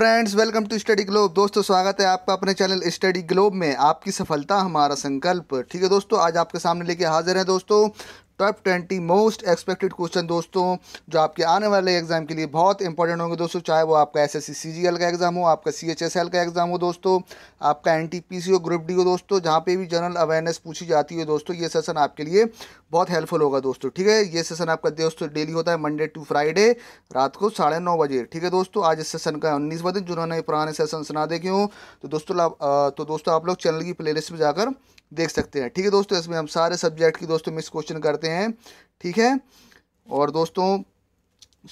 friends welcome to study globe दोस्तों स्वागत है आपका अपने चैनल स्टडी ग्लोब में आपकी सफलता हमारा संकल्प ठीक है दोस्तों आज आपके सामने लेके हाजिर हैं दोस्तों top twenty most expected question दोस्तों जो आपके आने वाले एग्जाम के लिए बहुत इंपॉर्टेंट होंगे दोस्तों चाहे वो आपका एस एस का एग्जाम हो आपका सी का एग्जाम हो दोस्तों आपका एन टी ग्रुप डी हो दोस्तों जहाँ पे भी जनरल अवेयरनेस पूछी जाती है दोस्तों ये सेशन आपके लिए बहुत हेल्पफुल होगा दोस्तों ठीक है ये सेशन आपका दोस्तों डेली होता है मंडे टू फ्राइडे रात को साढ़े नौ बजे ठीक है दोस्तों आज इस सेशन का उन्नीसवा दिन जिन्होंने पुराने सेशन सुना देखे हों तो दोस्तों तो दोस्तों आप लोग चैनल की प्ले में जाकर देख सकते हैं ठीक है दोस्तों इसमें हम सारे सब्जेक्ट की दोस्तों मिस क्वेश्चन करते हैं ठीक है और दोस्तों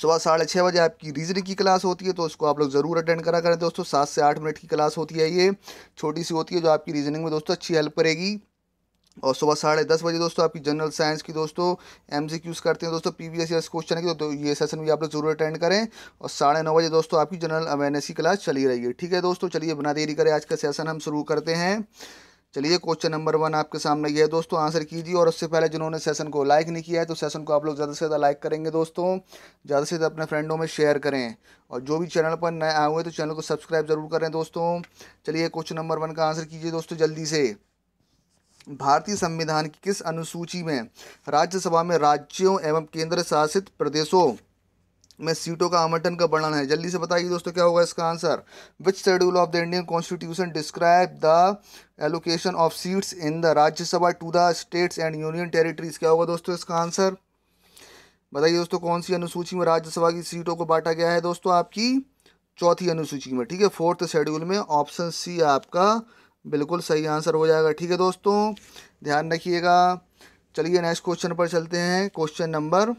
सुबह साढ़े छः बजे आपकी रीजनिंग की क्लास होती है तो उसको आप लोग ज़रूर अटेंड करा करें दोस्तों सात से आठ मिनट की क्लास होती है ये छोटी सी होती है जो आपकी रीजनिंग में दोस्तों अच्छी हेल्प करेगी और सुबह साढ़े दस बजे दोस्तों आपकी जनरल साइंस की दोस्तों एम करते हैं दोस्तों पी वी क्वेश्चन है तो ये सेशन भी आप लोग जरूर अटेंड करें और साढ़े नौ बजे दोस्तों आपकी जनरल अवेयरनेस की क्लास चली रही है ठीक है दोस्तों चलिए बना देरी करें आज का सेशन हम शुरू करते हैं चलिए क्वेश्चन नंबर वन आपके सामने ये है दोस्तों आंसर कीजिए और उससे पहले जिन्होंने सेशन को लाइक नहीं किया है तो सेशन को आप लोग ज़्यादा से ज़्यादा लाइक करेंगे दोस्तों ज़्यादा से ज़्यादा अपने फ्रेंडों में शेयर करें और जो भी चैनल पर नए आए हुए तो चैनल को सब्सक्राइब जरूर करें दोस्तों चलिए क्वेश्चन नंबर वन का आंसर कीजिए दोस्तों जल्दी से भारतीय संविधान की किस अनुसूची में राज्यसभा में राज्यों एवं केंद्र शासित प्रदेशों में सीटों का आवंटन का वर्णन है जल्दी से बताइए दोस्तों क्या होगा इसका answer which schedule of the Indian constitution describe the allocation of seats in the Rajya Sabha to the states and union territories क्या होगा दोस्तों इसका आंसर बताइए दोस्तों कौन सी अनुसूची में राज्यसभा की सीटों को बांटा गया है दोस्तों आपकी चौथी अनुसूची में ठीक है फोर्थ शेड्यूल में ऑप्शन सी आपका बिल्कुल सही आंसर हो जाएगा ठीक है दोस्तों ध्यान रखिएगा चलिए नेक्स्ट क्वेश्चन पर चलते हैं क्वेश्चन नंबर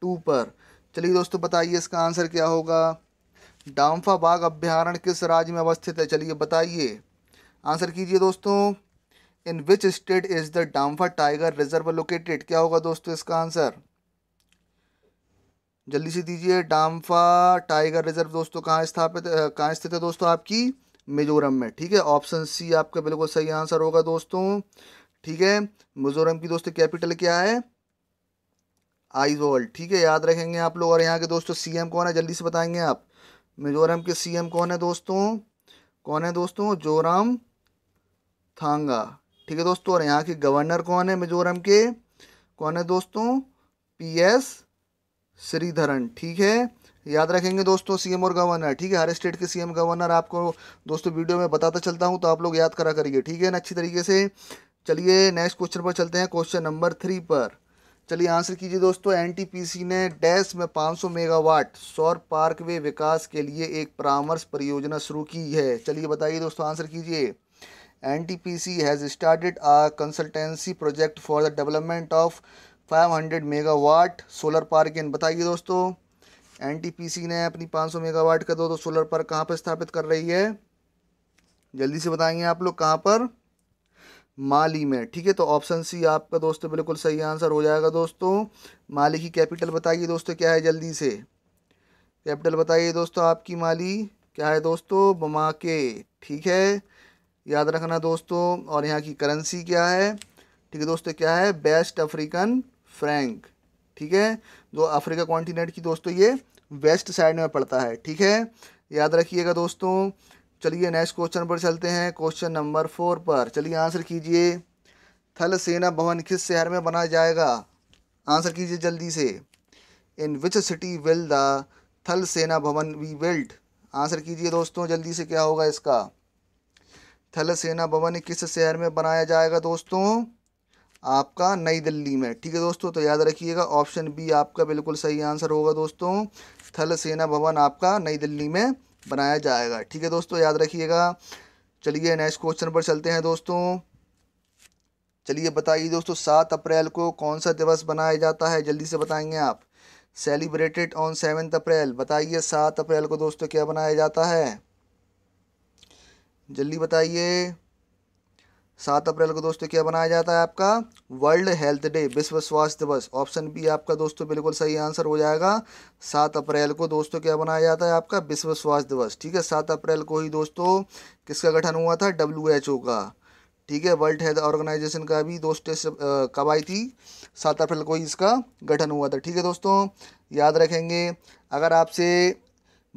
टू पर चलिए दोस्तों बताइए इसका आंसर क्या होगा डाम्फा बाघ अभ्यारण्य किस राज्य में अवस्थित है चलिए बताइए आंसर कीजिए दोस्तों in which state is the Dampa tiger reserve located क्या होगा दोस्तों इसका आंसर जल्दी से दीजिए डाम्फा टाइगर रिजर्व दोस्तों कहाँ स्थापित कहाँ स्थित है दोस्तों आपकी मिजोरम में ठीक है ऑप्शन सी आपका बिल्कुल सही आंसर होगा दोस्तों ठीक है मिजोरम की दोस्तों कैपिटल क्या है आइजोल ठीक है याद रखेंगे आप लोग और यहाँ के दोस्तों सीएम कौन है जल्दी से बताएंगे आप मिजोरम के सीएम कौन है दोस्तों कौन है दोस्तों जोराम थांगा ठीक है दोस्तों और यहाँ के गवर्नर कौन है मिजोरम के कौन है दोस्तों पीएस श्रीधरन ठीक है याद रखेंगे दोस्तों सीएम और गवर्नर ठीक है हर स्टेट के सीएम गवर्नर आपको दोस्तों वीडियो में बताता चलता हूँ तो आप लोग याद करा करिए ठीक है ना अच्छी तरीके से चलिए नेक्स्ट क्वेश्चन पर चलते हैं क्वेश्चन नंबर थ्री पर चलिए आंसर कीजिए दोस्तों एनटीपीसी ने डैश में 500 मेगावाट सौर पार्क वे विकास के लिए एक परामर्श परियोजना शुरू की है चलिए बताइए दोस्तों आंसर कीजिए has started a consultancy project for the development of five 500 megawatt solar park in बताइए दोस्तों एनटीपीसी ने अपनी 500 मेगावाट का दो तो सोलर पार्क कहाँ पर स्थापित कर रही है जल्दी से बताएंगे आप लोग कहाँ पर माली में ठीक है तो ऑप्शन सी आपका दोस्तों बिल्कुल सही आंसर हो जाएगा दोस्तों माली की कैपिटल बताइए दोस्तों क्या है जल्दी से कैपिटल बताइए दोस्तों आपकी माली क्या है दोस्तों बमा के ठीक है याद रखना दोस्तों और यहाँ की करेंसी क्या है ठीक है दोस्तों क्या है बेस्ट अफ्रीकन फ्रैंक ठीक है जो अफ्रीका कॉन्टिनेंट की दोस्तों ये वेस्ट साइड में पड़ता है ठीक है याद रखिएगा दोस्तों चलिए नेक्स्ट क्वेश्चन पर चलते हैं क्वेश्चन नंबर फोर पर चलिए आंसर कीजिए थल सेना भवन किस शहर में बनाया जाएगा आंसर कीजिए जल्दी से in which city will the Thal Sena भवन वी बिल्ट आंसर कीजिए दोस्तों जल्दी से क्या होगा इसका थल सेना भवन किस शहर में बनाया जाएगा दोस्तों आपका नई दिल्ली में ठीक है दोस्तों तो याद रखिएगा ऑप्शन बी आपका बिल्कुल सही आंसर होगा दोस्तों थल सेना भवन आपका नई दिल्ली में बनाया जाएगा ठीक है दोस्तों याद रखिएगा चलिए नेक्स्ट क्वेश्चन पर चलते हैं दोस्तों चलिए बताइए दोस्तों सात अप्रैल को कौन सा दिवस बनाया जाता है जल्दी से बताएंगे आप सेलिब्रेटेड ऑन सेवन्थ अप्रैल बताइए सात अप्रैल को दोस्तों क्या बनाया जाता है जल्दी बताइए सात अप्रैल को दोस्तों क्या बनाया जाता है आपका वर्ल्ड हेल्थ डे विश्व स्वास्थ्य दिवस ऑप्शन बी आपका दोस्तों बिल्कुल सही आंसर हो जाएगा सात अप्रैल को दोस्तों क्या बनाया जाता है आपका विश्व स्वास्थ्य दिवस ठीक है सात अप्रैल को ही दोस्तों किसका गठन हुआ था डब्ल्यू का ठीक है वर्ल्ड हेल्थ ऑर्गेनाइजेशन का भी दोस्तों कब आई थी सात अप्रैल को ही इसका गठन हुआ था ठीक है दोस्तों याद रखेंगे अगर आपसे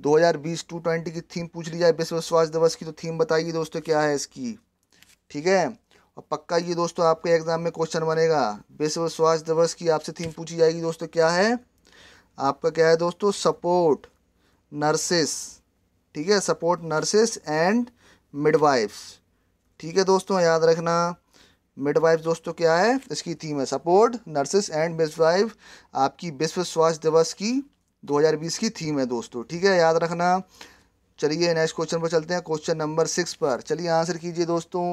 2020 टू ट्वेंटी की थीम पूछ ली जाए विश्व स्वास्थ्य दिवस की तो थीम बताइए दोस्तों क्या है इसकी ठीक है और पक्का ये दोस्तों आपके एग्जाम में क्वेश्चन बनेगा विश्व स्वास्थ्य दिवस की आपसे थीम पूछी जाएगी दोस्तों क्या है आपका क्या है दोस्तों सपोर्ट नर्सेस ठीक है सपोर्ट नर्सेस एंड मिडवाइफ्स ठीक है दोस्तों याद रखना मिडवाइफ दोस्तों क्या है इसकी थीम है सपोर्ट नर्सेस एंड मिडवाइफ आपकी विश्व स्वास्थ्य दिवस की 2020 की थीम है दोस्तों ठीक है याद रखना चलिए नेक्स्ट क्वेश्चन पर चलते हैं क्वेश्चन नंबर सिक्स पर चलिए आंसर कीजिए दोस्तों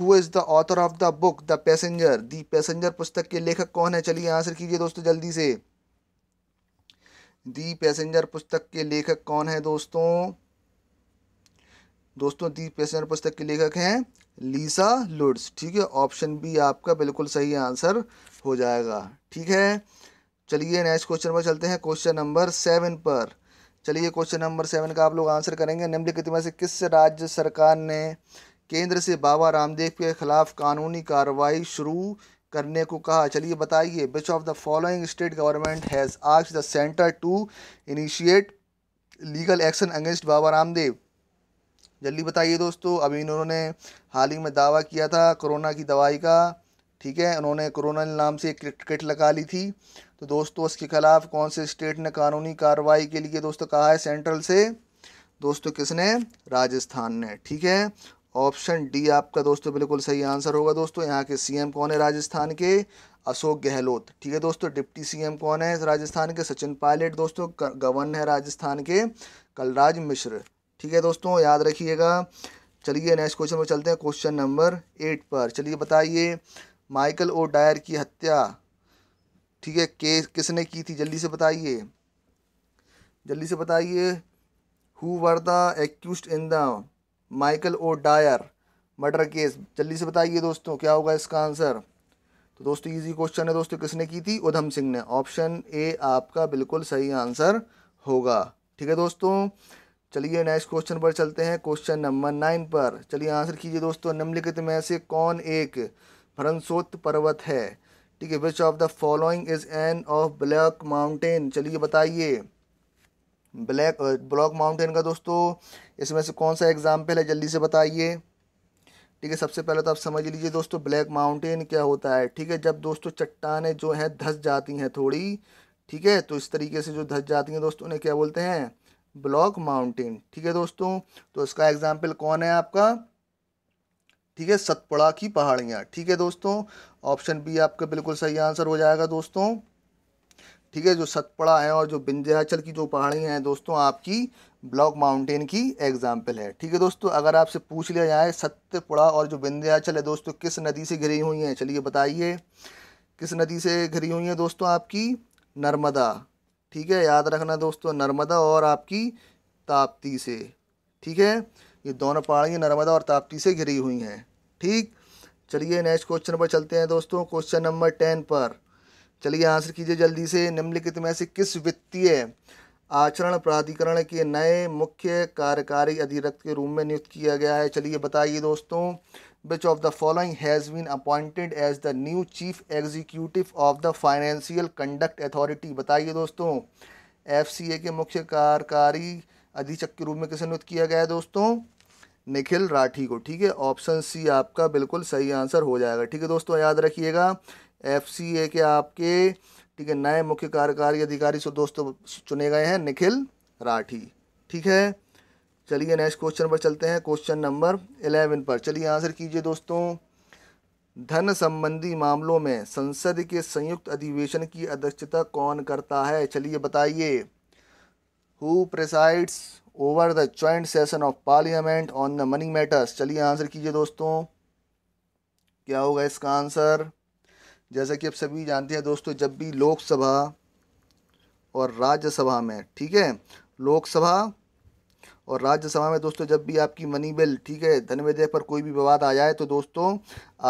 who is the author of the book the passenger the passenger पुस्तक के लेखक कौन है चलिए आंसर कीजिए दोस्तों जल्दी से दी पैसेंजर पुस्तक के लेखक कौन है दोस्तों दोस्तों दी पैसेंजर पुस्तक के लेखक हैं लीसा लुड्स ठीक है ऑप्शन बी आपका बिल्कुल सही आंसर हो जाएगा ठीक है चलिए नेक्स्ट क्वेश्चन पर चलते हैं क्वेश्चन नंबर सेवन पर चलिए क्वेश्चन नंबर सेवन का आप लोग आंसर करेंगे निम्नलिखित में से किस राज्य सरकार ने केंद्र से बाबा रामदेव के खिलाफ कानूनी कार्रवाई शुरू करने को कहा चलिए बताइए which of the following state government has आज the centre to initiate legal action against Baba Ramdev जल्दी बताइए दोस्तों अभी इन्होंने हाल ही में दावा किया था कोरोना की दवाई का ठीक है उन्होंने कोरोना नाम से एक किट लगा ली थी तो दोस्तों उसके खिलाफ कौन से स्टेट ने कानूनी कार्रवाई के लिए दोस्तों कहा है सेंट्रल से दोस्तों किसने राजस्थान ने ठीक है ऑप्शन डी आपका दोस्तों बिल्कुल सही आंसर होगा दोस्तों यहाँ के सीएम कौन है राजस्थान के अशोक गहलोत ठीक है दोस्तों डिप्टी सीएम कौन है राजस्थान के सचिन पायलट दोस्तों गवर्नर है राजस्थान के कलराज मिश्र ठीक है दोस्तों याद रखिएगा चलिए नेक्स्ट क्वेश्चन में चलते हैं क्वेश्चन नंबर एट पर चलिए बताइए माइकल ओ डायर की हत्या ठीक है के किसने की थी जल्दी से बताइए जल्दी से बताइए who were the accused in the Michael O'Dwyer murder case जल्दी से बताइए दोस्तों क्या होगा इसका आंसर तो दोस्तों इजी क्वेश्चन है दोस्तों किसने की थी उधम सिंह ने ऑप्शन ए आपका बिल्कुल सही आंसर होगा ठीक है दोस्तों चलिए नेक्स्ट क्वेश्चन पर चलते हैं क्वेश्चन नंबर नाइन पर चलिए आंसर कीजिए दोस्तों निम्नलिखित में से कौन एक भरनसोत पर्वत है ठीक है which of the following is an of black mountain चलिए बताइए ब्लैक ब्लॉक माउंटेन का दोस्तों इसमें से कौन सा एग्जाम्पल है जल्दी से बताइए ठीक है सबसे पहले तो आप समझ लीजिए दोस्तों ब्लैक माउंटेन क्या होता है ठीक है जब दोस्तों चट्टाने जो हैं धस जाती हैं थोड़ी ठीक है तो इस तरीके से जो धस जाती हैं दोस्तों उन्हें क्या बोलते हैं ब्लॉक माउंटेन ठीक है दोस्तों तो इसका एग्जाम्पल कौन है आपका ठीक है सतपुड़ा की पहाड़ियाँ ठीक है दोस्तों ऑप्शन बी आपका बिल्कुल सही आंसर हो जाएगा दोस्तों ठीक है जो सतपड़ा है और जो विंध्याचल की जो पहाड़ियाँ हैं दोस्तों आपकी ब्लॉक माउंटेन की एग्जाम्पल है ठीक है दोस्तों अगर आपसे पूछ लिया जाए सत्यपुड़ा और जो विंध्याचल है दोस्तों किस नदी से घिरी हुई हैं चलिए बताइए किस नदी से घिरी हुई हैं दोस्तों आपकी नर्मदा ठीक है याद रखना दोस्तों नर्मदा और आपकी ताप्ती से ठीक है ये दोनों पहाड़ियाँ नर्मदा और ताप्ती से घिरी हुई हैं ठीक चलिए नेक्स्ट क्वेश्चन पर चलते हैं दोस्तों क्वेश्चन नंबर टेन पर चलिए आंसर कीजिए जल्दी से निम्नलिखित में से किस वित्तीय आचरण प्राधिकरण के नए मुख्य कार्यकारी अधिरक्त के रूप में नियुक्त किया गया है चलिए बताइए दोस्तों which of the following has been appointed as the new chief executive of the financial conduct authority बताइए दोस्तों एफ के मुख्य कार्यकारी अधीक्षक के रूप में किसे नियुक्त किया गया है दोस्तों निखिल राठी को ठीक है ऑप्शन सी आपका बिल्कुल सही आंसर हो जाएगा ठीक है दोस्तों याद रखिएगा एफ सी ए के आपके ठीक है नए मुख्य कार्यकारी अधिकारी सो दोस्तों चुने गए हैं निखिल राठी ठीक है चलिए नेक्स्ट क्वेश्चन पर चलते हैं क्वेश्चन नंबर इलेवन पर चलिए आंसर कीजिए दोस्तों धन संबंधी मामलों में संसद के संयुक्त अधिवेशन की अध्यक्षता कौन करता है चलिए बताइए who presides over the joint session of parliament on the money matters चलिए आंसर कीजिए दोस्तों क्या होगा इसका आंसर जैसा कि आप सभी जानते हैं दोस्तों जब भी लोकसभा और राज्यसभा में ठीक है लोकसभा और राज्यसभा में दोस्तों जब भी आपकी मनी बिल ठीक है धन विधेयक पर कोई भी विवाद आ जाए तो दोस्तों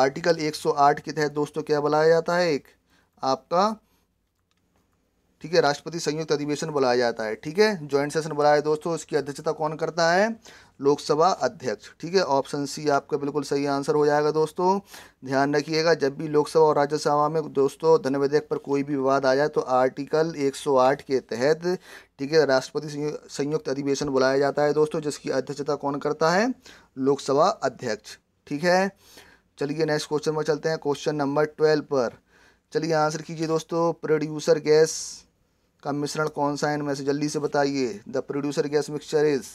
आर्टिकल 108 के तहत दोस्तों क्या बुलाया जाता है एक आपका ठीक है राष्ट्रपति संयुक्त अधिवेशन बुलाया जाता है ठीक है ज्वाइंट सेशन बुलाया दोस्तों इसकी अध्यक्षता कौन करता है लोकसभा अध्यक्ष ठीक है ऑप्शन सी आपका बिल्कुल सही आंसर हो जाएगा दोस्तों ध्यान रखिएगा जब भी लोकसभा और राज्यसभा में दोस्तों धन विधेयक पर कोई भी विवाद आ जाए तो आर्टिकल 108 के तहत ठीक है राष्ट्रपति संयुक्त अधिवेशन बुलाया जाता है दोस्तों जिसकी अध्यक्षता कौन करता है लोकसभा अध्यक्ष ठीक है चलिए नेक्स्ट क्वेश्चन पर चलते हैं क्वेश्चन नंबर ट्वेल्व पर चलिए आंसर कीजिए दोस्तों प्रोड्यूसर गैस का मिश्रण कौन सा है इनमें से जल्दी से बताइए the producer gas mixture is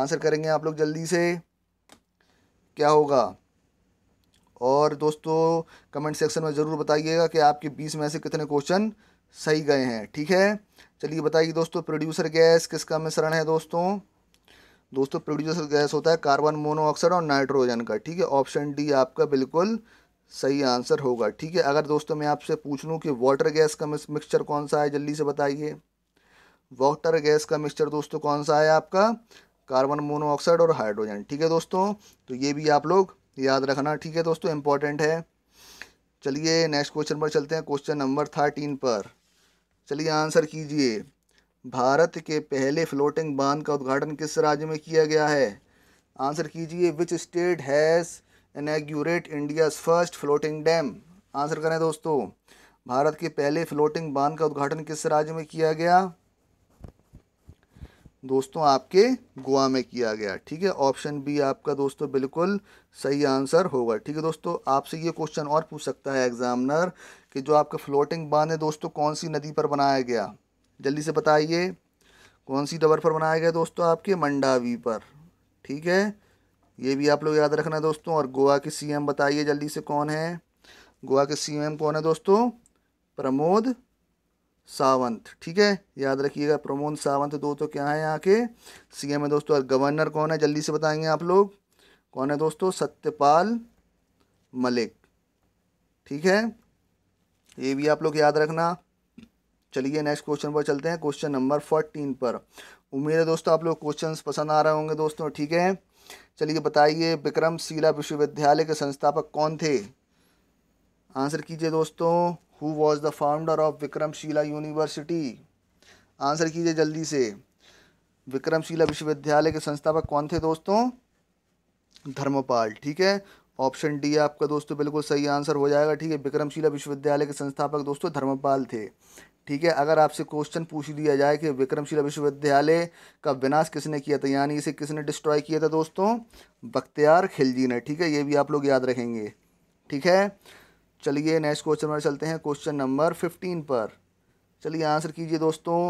answer करेंगे आप लोग जल्दी से क्या होगा और दोस्तों कमेंट सेक्शन में ज़रूर बताइएगा कि आपके बीस में से कितने क्वेश्चन सही गए हैं ठीक है चलिए बताइए दोस्तों प्रोड्यूसर गैस किसका मिश्रण है दोस्तों दोस्तों प्रोड्यूसर गैस होता है कार्बन मोनोऑक्साइड और नाइट्रोजन का ठीक है ऑप्शन डी आपका बिल्कुल सही आंसर होगा ठीक है अगर दोस्तों मैं आपसे पूछ लूँ कि वाटर गैस का मिक्सचर कौन सा है जल्दी से बताइए वाटर गैस का मिक्सचर दोस्तों कौन सा है आपका कार्बन मोनोऑक्साइड और हाइड्रोजन ठीक है दोस्तों तो ये भी आप लोग याद रखना ठीक है दोस्तों इम्पॉर्टेंट है चलिए नेक्स्ट क्वेश्चन पर चलते हैं क्वेश्चन नंबर थर्टीन पर चलिए आंसर कीजिए भारत के पहले फ्लोटिंग बांध का उद्घाटन किस राज्य में किया गया है आंसर कीजिए which state has inaugurated India's first floating dam answer करें दोस्तों भारत के पहले फ्लोटिंग बांध का उद्घाटन किस राज्य में किया गया दोस्तों आपके गोवा में किया गया ठीक है ऑप्शन बी आपका दोस्तों बिल्कुल सही आंसर होगा ठीक है दोस्तों आपसे ये क्वेश्चन और पूछ सकता है एग्जामिनर कि जो आपका फ्लोटिंग बांध है दोस्तों कौन सी नदी पर बनाया गया जल्दी से बताइए कौन सी डबर पर बनाया गया दोस्तों आपके मंडावी पर ठीक है ये भी आप लोग याद रखना दोस्तों और गोवा के सीएम बताइए जल्दी से कौन है गोवा के सीएम कौन है दोस्तों प्रमोद सावंत ठीक है याद रखिएगा प्रमोद सावंत दो तो क्या है यहाँ के सीएम है दोस्तों और गवर्नर कौन है जल्दी से बताएंगे आप लोग कौन है दोस्तों सत्यपाल मलिक ठीक है ये भी आप लोग याद रखना चलिए नेक्स्ट क्वेश्चन पर चलते हैं क्वेश्चन नंबर फोर्टीन पर उम्मीद है दोस्तों आप लोग क्वेश्चंस पसंद आ रहे होंगे दोस्तों ठीक है चलिए बताइए विक्रमशिला विश्वविद्यालय के संस्थापक कौन थे आंसर कीजिए दोस्तों who was the founder of Vikramshila university answer कीजिए जल्दी से विक्रमशिला विश्वविद्यालय के संस्थापक कौन थे दोस्तों धर्मपाल ठीक है ऑप्शन डी आपका दोस्तों बिल्कुल सही आंसर हो जाएगा ठीक है विक्रमशिला विश्वविद्यालय के संस्थापक दोस्तों धर्मपाल थे ठीक है अगर आपसे क्वेश्चन पूछ दिया जाए कि विक्रमशिला विश्वविद्यालय का विनाश किसने किया था यानी इसे किसने डिस्ट्रॉय किया था दोस्तों बख्तियार खिलजी ने ठीक है ये भी आप लोग याद रखेंगे ठीक है चलिए नेक्स्ट क्वेश्चन हमारे चलते हैं क्वेश्चन नंबर फिफ्टीन पर चलिए आंसर कीजिए दोस्तों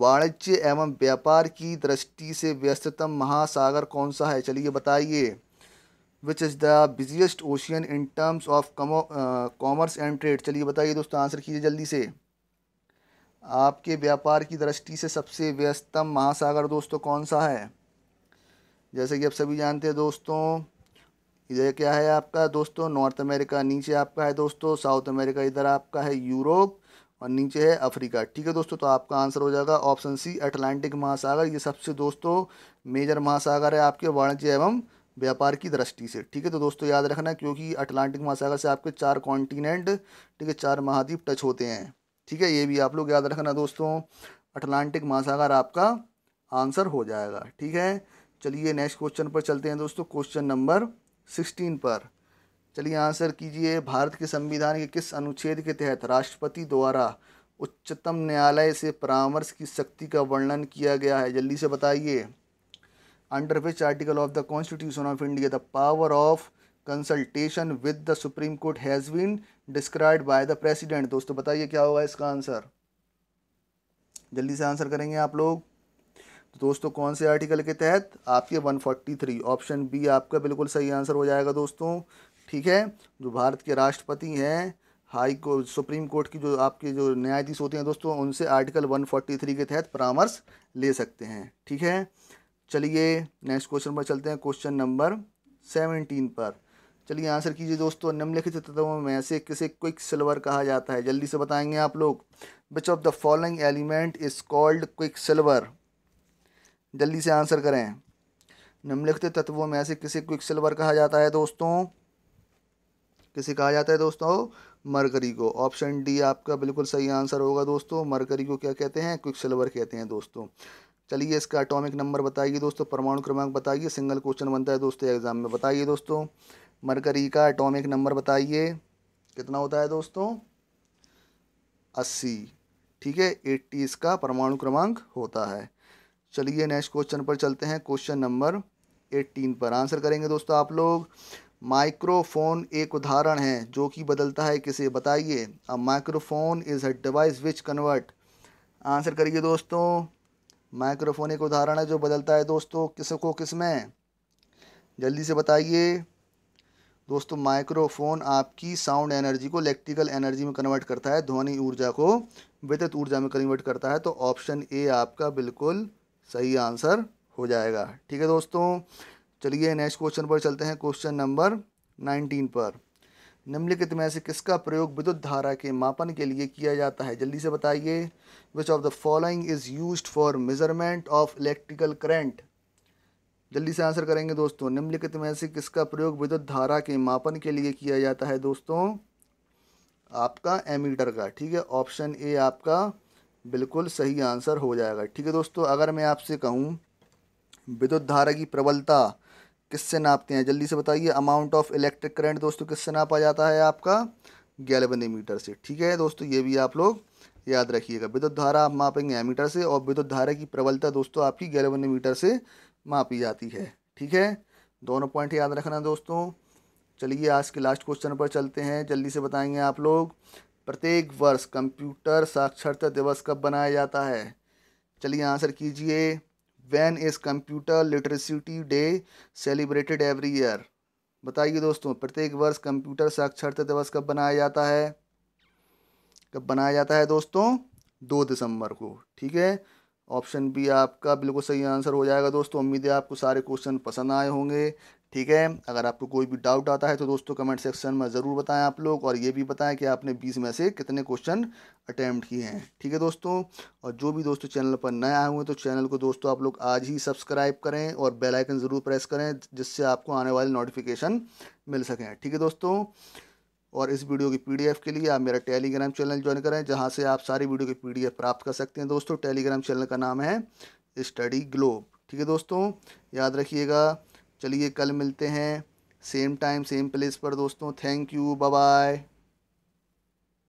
वाणिज्य एवं व्यापार की दृष्टि से व्यस्ततम महासागर कौन सा है चलिए बताइए which is the busiest ocean in terms of commerce and trade चलिए बताइए दोस्तों आंसर कीजिए जल्दी से आपके व्यापार की दृष्टि से सबसे व्यस्तम महासागर दोस्तों कौन सा है जैसे कि आप सभी जानते हैं दोस्तों इधर क्या है आपका दोस्तों नॉर्थ अमेरिका नीचे आपका है दोस्तों साउथ अमेरिका इधर आपका है यूरोप और नीचे है अफ्रीका ठीक है दोस्तों तो आपका आंसर हो जाएगा ऑप्शन सी अटलांटिक महासागर ये सबसे दोस्तों मेजर महासागर है आपके वाणिज्य एवं व्यापार की दृष्टि से ठीक है तो दोस्तों याद रखना क्योंकि अटलांटिक महासागर से आपके चार कॉन्टिनेंट ठीक है चार महाद्वीप टच होते हैं ठीक है ये भी आप लोग याद रखना दोस्तों अटलांटिक महासागर आपका आंसर हो जाएगा ठीक है चलिए नेक्स्ट क्वेश्चन पर चलते हैं दोस्तों क्वेश्चन नंबर सिक्सटीन पर चलिए आंसर कीजिए भारत के संविधान के किस अनुच्छेद के तहत राष्ट्रपति द्वारा उच्चतम न्यायालय से परामर्श की शक्ति का वर्णन किया गया है जल्दी से बताइए under which article of the constitution of India the power of consultation with the supreme court has been described by the president दोस्तों बताइए क्या होगा इसका आंसर जल्दी से आंसर करेंगे आप लोग तो दोस्तों कौन से आर्टिकल के तहत आपके 143 ऑप्शन बी आपका बिल्कुल सही आंसर हो जाएगा दोस्तों ठीक है जो भारत के राष्ट्रपति हैं हाई कोर्ट सुप्रीम कोर्ट की जो आपके जो न्यायाधीश होते हैं दोस्तों उनसे आर्टिकल 143 के तहत परामर्श ले सकते हैं ठीक है चलिए नेक्स्ट क्वेश्चन पर चलते हैं क्वेश्चन नंबर सेवनटीन पर चलिए आंसर कीजिए दोस्तों निम्नलिखित तत्वों में से किसे क्विक सिल्वर कहा जाता है जल्दी से बताएंगे आप लोग which of the following element is called quick silver जल्दी से आंसर करें निम्नलिखित तत्वों में से किसे क्विक सिल्वर कहा जाता है दोस्तों किसे कहा जाता है दोस्तों मरकरी को ऑप्शन डी आपका बिल्कुल सही आंसर होगा दोस्तों मरकरी को क्या कहते हैं क्विक सिल्वर कहते हैं दोस्तों चलिए इसका एटॉमिक नंबर बताइए दोस्तों परमाणु क्रमांक बताइए सिंगल क्वेश्चन बनता है दोस्तों एग्जाम में बताइए दोस्तों मरकरी का एटॉमिक नंबर बताइए कितना होता है दोस्तों अस्सी ठीक है एट्टी इसका परमाणु क्रमांक होता है चलिए नेक्स्ट क्वेश्चन पर चलते हैं क्वेश्चन नंबर एट्टीन पर आंसर करेंगे दोस्तों आप लोग माइक्रोफोन एक उदाहरण है जो कि बदलता है किसे बताइए अब microphone is a device which convert answer करिए दोस्तों माइक्रोफोन एक उदाहरण है जो बदलता है दोस्तों किस को किस में जल्दी से बताइए दोस्तों माइक्रोफोन आपकी साउंड एनर्जी को इलेक्ट्रिकल एनर्जी में कन्वर्ट करता है ध्वनि ऊर्जा को विद्युत ऊर्जा में कन्वर्ट करता है तो ऑप्शन ए आपका बिल्कुल सही आंसर हो जाएगा ठीक है दोस्तों चलिए नेक्स्ट क्वेश्चन पर चलते हैं क्वेश्चन नंबर नाइनटीन पर निम्नलिखित में से किसका प्रयोग विद्युत धारा के मापन के लिए किया जाता है जल्दी से बताइए which of the following is use for measurement of electrical current जल्दी से आंसर करेंगे दोस्तों निम्नलिखित में से किसका प्रयोग विद्युत धारा के मापन के लिए किया जाता है दोस्तों आपका एमीटर का ठीक है ऑप्शन ए आपका बिल्कुल सही आंसर हो जाएगा ठीक है दोस्तों अगर मैं आपसे कहूँ विद्युत धारा की प्रबलता किससे नापते हैं जल्दी से बताइए अमाउंट ऑफ इलेक्ट्रिक करंट दोस्तों किससे नापा जाता है आपका मीटर से ठीक है दोस्तों ये भी आप लोग याद रखिएगा विद्युत धारा आप मापेंगे एमीटर से और विद्युत धारा की प्रबलता दोस्तों आपकी मीटर से मापी जाती है ठीक है दोनों पॉइंट याद रखना दोस्तों चलिए आज के लास्ट क्वेश्चन पर चलते हैं जल्दी से बताएंगे आप लोग प्रत्येक वर्ष कंप्यूटर साक्षरता दिवस कब बनाया जाता है चलिए आंसर कीजिए when is computer literacy day celebrated every year बताइए दोस्तों प्रत्येक वर्ष कंप्यूटर साक्षरता दिवस कब बनाया जाता है कब बनाया जाता है दोस्तों दो दिसंबर को ठीक है ऑप्शन बी आपका बिल्कुल सही आंसर हो जाएगा दोस्तों उम्मीद है आपको सारे क्वेश्चन पसंद आए होंगे ठीक है अगर आपको कोई भी डाउट आता है तो दोस्तों कमेंट सेक्शन में ज़रूर बताएं आप लोग और ये भी बताएं कि आपने 20 में से कितने क्वेश्चन अटैम्प्ट किए हैं ठीक है दोस्तों और जो भी दोस्तों चैनल पर नए आए हुए हैं तो चैनल को दोस्तों आप लोग आज ही सब्सक्राइब करें और बेलाइकन ज़रूर प्रेस करें जिससे आपको आने वाले नोटिफिकेशन मिल सकें ठीक है दोस्तों और इस वीडियो की पीडीएफ के लिए आप मेरा टेलीग्राम चैनल ज्वाइन करें जहां से आप सारी वीडियो की पीडीएफ प्राप्त कर सकते हैं दोस्तों टेलीग्राम चैनल का नाम है स्टडी ग्लोब ठीक है दोस्तों याद रखिएगा चलिए कल मिलते हैं सेम टाइम सेम प्लेस पर दोस्तों थैंक यू बाय